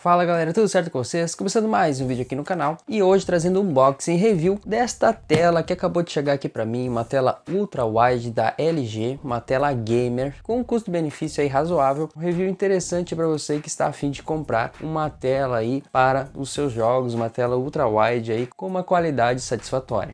Fala galera, tudo certo com vocês? Começando mais um vídeo aqui no canal e hoje trazendo um unboxing review desta tela que acabou de chegar aqui para mim, uma tela ultra wide da LG, uma tela gamer com um custo-benefício aí razoável, um review interessante para você que está afim de comprar uma tela aí para os seus jogos, uma tela ultra wide aí com uma qualidade satisfatória.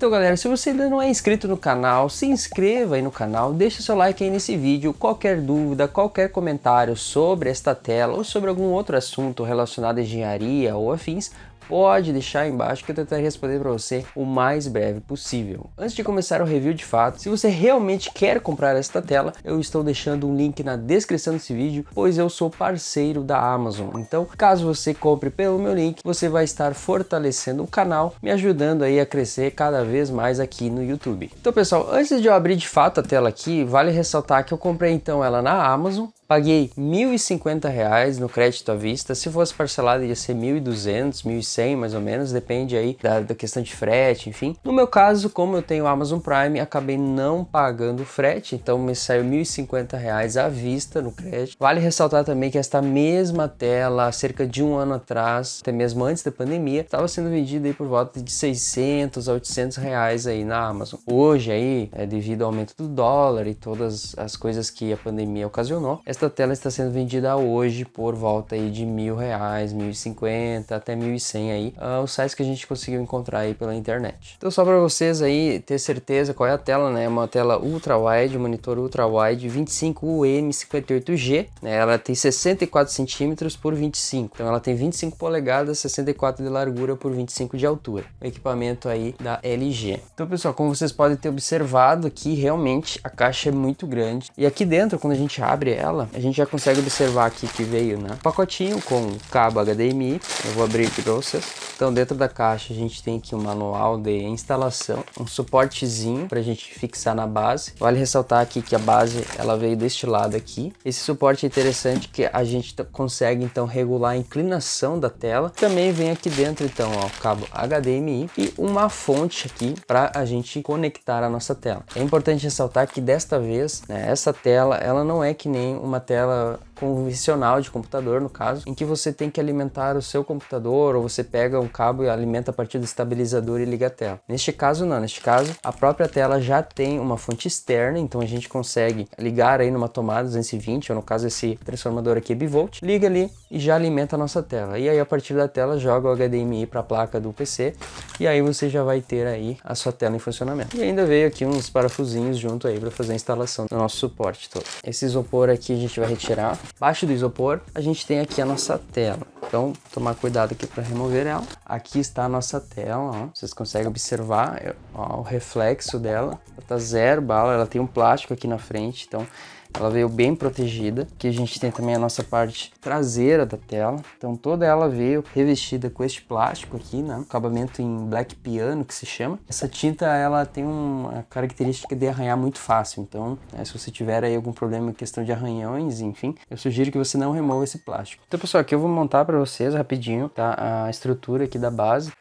Então galera, se você ainda não é inscrito no canal, se inscreva aí no canal, deixa seu like aí nesse vídeo, qualquer dúvida, qualquer comentário sobre esta tela ou sobre algum outro assunto relacionado à engenharia ou afins, pode deixar aí embaixo que eu tentarei responder para você o mais breve possível. Antes de começar o review de fato, se você realmente quer comprar esta tela, eu estou deixando um link na descrição desse vídeo, pois eu sou parceiro da Amazon. Então, caso você compre pelo meu link, você vai estar fortalecendo o canal, me ajudando aí a crescer cada vez mais aqui no YouTube. Então, pessoal, antes de eu abrir de fato a tela aqui, vale ressaltar que eu comprei então ela na Amazon, Paguei R$ 1.050 no crédito à vista, se fosse parcelado ia ser R$ 1.200, R$ 1.100 mais ou menos, depende aí da, da questão de frete, enfim. No meu caso, como eu tenho Amazon Prime, acabei não pagando frete, então me saiu R$ 1.050 à vista no crédito. Vale ressaltar também que esta mesma tela, há cerca de um ano atrás, até mesmo antes da pandemia, estava sendo vendida aí por volta de 600 a 800 reais aí na Amazon. Hoje aí, é devido ao aumento do dólar e todas as coisas que a pandemia ocasionou, essa tela está sendo vendida hoje por volta aí de mil reais, mil e cinquenta, até mil e cem aí, uh, os sites que a gente conseguiu encontrar aí pela internet. Então só para vocês aí ter certeza qual é a tela, né? É uma tela ultra wide, monitor ultra wide 25 UM58G, né? Ela tem 64 centímetros por 25, então ela tem 25 polegadas, 64 de largura por 25 de altura. O equipamento aí da LG. Então pessoal, como vocês podem ter observado aqui, realmente a caixa é muito grande. E aqui dentro, quando a gente abre ela, a gente já consegue observar aqui que veio, né? pacotinho com cabo HDMI. Eu vou abrir para vocês. Então dentro da caixa a gente tem aqui um manual de instalação, um suportezinho para a gente fixar na base. Vale ressaltar aqui que a base ela veio deste lado aqui. Esse suporte é interessante que a gente consegue então regular a inclinação da tela. Também vem aqui dentro então ó, o cabo HDMI e uma fonte aqui para a gente conectar a nossa tela. É importante ressaltar que desta vez né, essa tela ela não é que nem uma tela convencional de computador, no caso, em que você tem que alimentar o seu computador ou você pega um cabo e alimenta a partir do estabilizador e liga a tela. Neste caso não, neste caso a própria tela já tem uma fonte externa, então a gente consegue ligar aí numa tomada 220, ou no caso esse transformador aqui é bivolt, liga ali e já alimenta a nossa tela. E aí a partir da tela joga o HDMI para a placa do PC e aí você já vai ter aí a sua tela em funcionamento. E ainda veio aqui uns parafusinhos junto aí para fazer a instalação do nosso suporte todo. Esse isopor aqui a gente vai retirar Baixo do isopor, a gente tem aqui a nossa tela. Então, tomar cuidado aqui para remover ela. Aqui está a nossa tela, ó. vocês conseguem observar é, ó, o reflexo dela. Ela está zero bala, ela tem um plástico aqui na frente, então ela veio bem protegida. Aqui a gente tem também a nossa parte traseira da tela. Então toda ela veio revestida com este plástico aqui, né? Acabamento em black piano que se chama. Essa tinta ela tem uma característica de arranhar muito fácil. Então né, se você tiver aí algum problema em questão de arranhões, enfim, eu sugiro que você não remova esse plástico. Então pessoal, aqui eu vou montar para vocês rapidinho, tá? A estrutura aqui da base.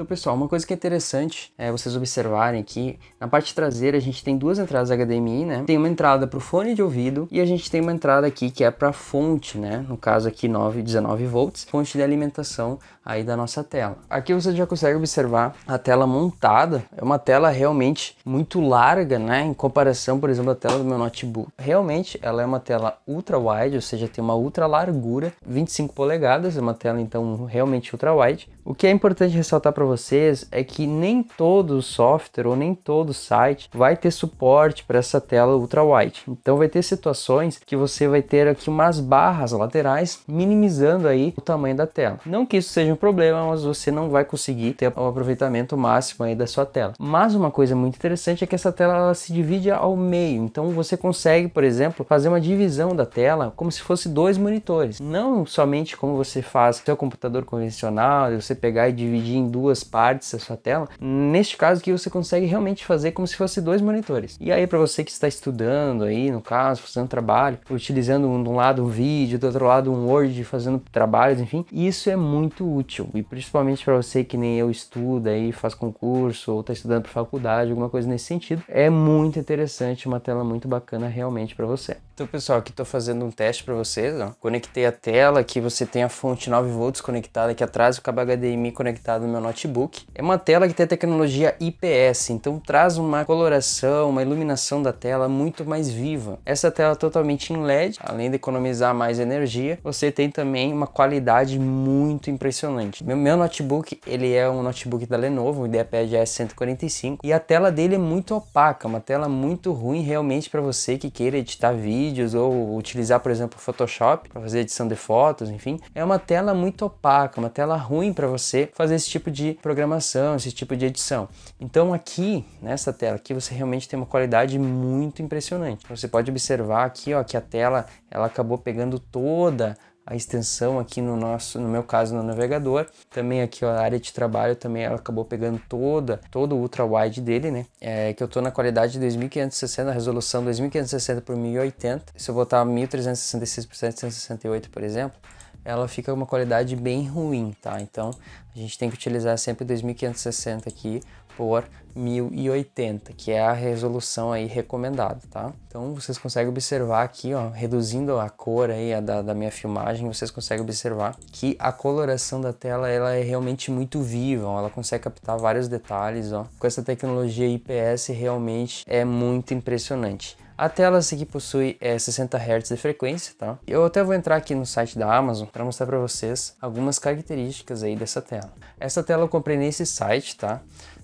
Então, pessoal, uma coisa que é interessante é vocês observarem que na parte traseira a gente tem duas entradas HDMI, né? Tem uma entrada para o fone de ouvido e a gente tem uma entrada aqui que é para fonte, né? No caso aqui 9, 19 volts, fonte de alimentação aí da nossa tela. Aqui você já consegue observar a tela montada, é uma tela realmente muito larga, né, em comparação, por exemplo, à tela do meu notebook. Realmente, ela é uma tela ultra wide, ou seja, tem uma ultra largura, 25 polegadas, é uma tela então realmente ultra wide. O que é importante ressaltar para vocês é que nem todo software ou nem todo site vai ter suporte para essa tela ultra wide. Então vai ter situações que você vai ter aqui umas barras laterais minimizando aí o tamanho da tela. Não que isso seja um problema, mas você não vai conseguir ter o aproveitamento máximo aí da sua tela. Mas uma coisa muito interessante é que essa tela ela se divide ao meio, então você consegue, por exemplo, fazer uma divisão da tela como se fosse dois monitores, não somente como você faz seu computador convencional, você pegar e dividir em duas partes a sua tela. Neste caso que você consegue realmente fazer como se fosse dois monitores. E aí para você que está estudando aí, no caso, fazendo trabalho, utilizando de um lado um vídeo, do outro lado um Word, fazendo trabalhos, enfim, isso é muito útil útil. E principalmente para você que nem eu estuda e faz concurso ou está estudando para faculdade, alguma coisa nesse sentido, é muito interessante, uma tela muito bacana realmente para você. Então, pessoal, aqui estou fazendo um teste para vocês. Ó. Conectei a tela, aqui você tem a fonte 9V conectada aqui atrás, o cabo HDMI conectado no meu notebook. É uma tela que tem a tecnologia IPS, então traz uma coloração, uma iluminação da tela muito mais viva. Essa tela é totalmente em LED, além de economizar mais energia, você tem também uma qualidade muito impressionante. Meu, meu notebook, ele é um notebook da Lenovo, o IdeaPad S145, e a tela dele é muito opaca, uma tela muito ruim realmente para você que queira editar vídeo, vídeos ou utilizar, por exemplo, o Photoshop para fazer edição de fotos, enfim, é uma tela muito opaca, uma tela ruim para você fazer esse tipo de programação, esse tipo de edição. Então aqui, nessa tela aqui, você realmente tem uma qualidade muito impressionante. Você pode observar aqui, ó, que a tela ela acabou pegando toda a extensão aqui no nosso, no meu caso no navegador, também aqui ó, a área de trabalho também ela acabou pegando toda, todo o ultra wide dele, né? É, que eu tô na qualidade de 2560, resolução 2560 por 1080. Se eu botar 1366 por 768, por exemplo, ela fica uma qualidade bem ruim, tá? Então a gente tem que utilizar sempre 2560 aqui por 1080, que é a resolução aí recomendada, tá? Então vocês conseguem observar aqui, ó, reduzindo a cor aí a da, da minha filmagem, vocês conseguem observar que a coloração da tela ela é realmente muito viva, ó, ela consegue captar vários detalhes, ó. Com essa tecnologia IPS realmente é muito impressionante. A tela aqui possui é, 60 Hz de frequência, tá? Eu até vou entrar aqui no site da Amazon para mostrar para vocês algumas características aí dessa tela. Essa tela eu comprei nesse site, tá?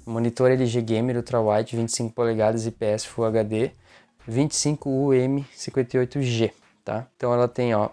Monitor LG Gamer Ultra White 25 polegadas IPS Full HD 25UM58G. Tá? Então ela tem, ó,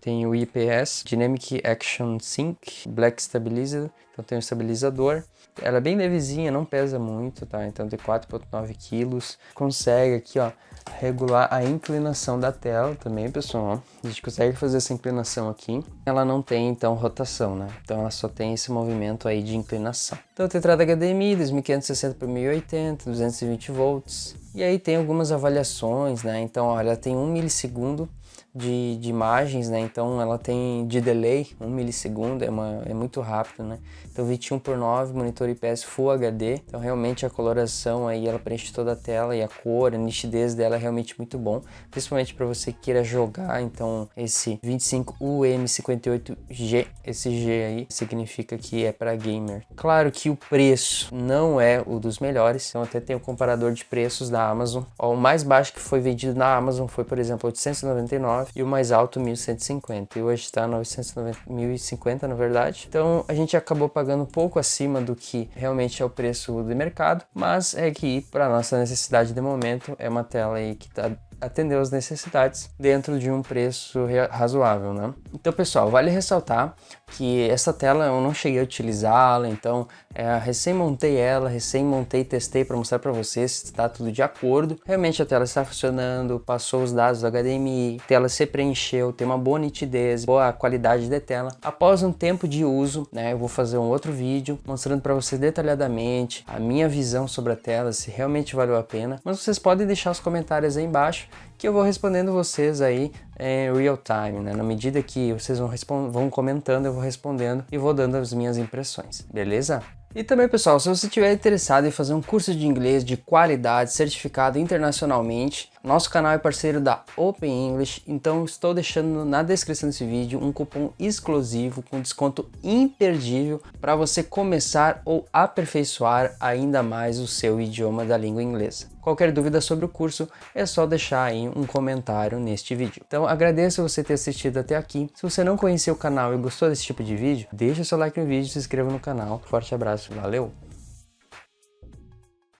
tem o IPS, Dynamic Action Sync, Black Stabilizer, então tem o um estabilizador, ela é bem levezinha, não pesa muito, tá? Então tem 4,9 quilos. Consegue aqui, ó, regular a inclinação da tela também, pessoal. A gente consegue fazer essa inclinação aqui. Ela não tem, então, rotação, né? Então ela só tem esse movimento aí de inclinação. Então tem entrada HDMI, 2560 por 1080, 220 volts. E aí tem algumas avaliações, né? Então, olha, tem 1 milissegundo de, de, imagens, né? Então ela tem de delay, 1 um milissegundo, é, uma, é muito rápido, né? Então 21 por 9, monitor IPS Full HD. Então realmente a coloração aí, ela preenche toda a tela e a cor, a nitidez dela é realmente muito bom. Principalmente para você que queira jogar, então esse 25UM58G, esse G aí, significa que é para gamer. Claro que o preço não é o dos melhores, então até tem o um comparador de preços da Amazon. Ó, o mais baixo que foi vendido na Amazon foi, por exemplo, 899 e o mais alto 1150 e hoje está 990, 1050 na verdade. Então a gente acabou pagando um pouco acima do que realmente é o preço do mercado, mas é que para nossa necessidade de momento é uma tela aí que está atender as necessidades dentro de um preço razoável, né? Então, pessoal, vale ressaltar que essa tela eu não cheguei a utilizá-la, então é, recém montei ela, recém montei, e testei para mostrar para vocês se está tudo de acordo. Realmente a tela está funcionando, passou os dados do HDMI, a tela se preencheu, tem uma boa nitidez, boa qualidade de tela. Após um tempo de uso, né, eu vou fazer um outro vídeo mostrando para vocês detalhadamente a minha visão sobre a tela, se realmente valeu a pena. Mas vocês podem deixar os comentários aí embaixo que eu vou respondendo vocês aí é, em real time, né? Na medida que vocês vão, vão comentando, eu vou respondendo e vou dando as minhas impressões, beleza? E também, pessoal, se você estiver interessado em fazer um curso de inglês de qualidade certificado internacionalmente, nosso canal é parceiro da Open English, então estou deixando na descrição desse vídeo um cupom exclusivo com desconto imperdível para você começar ou aperfeiçoar ainda mais o seu idioma da língua inglesa. Qualquer dúvida sobre o curso é só deixar aí um comentário neste vídeo. Então agradeço você ter assistido até aqui. Se você não conheceu o canal e gostou desse tipo de vídeo, deixa seu like no vídeo, se inscreva no canal. Forte abraço, valeu!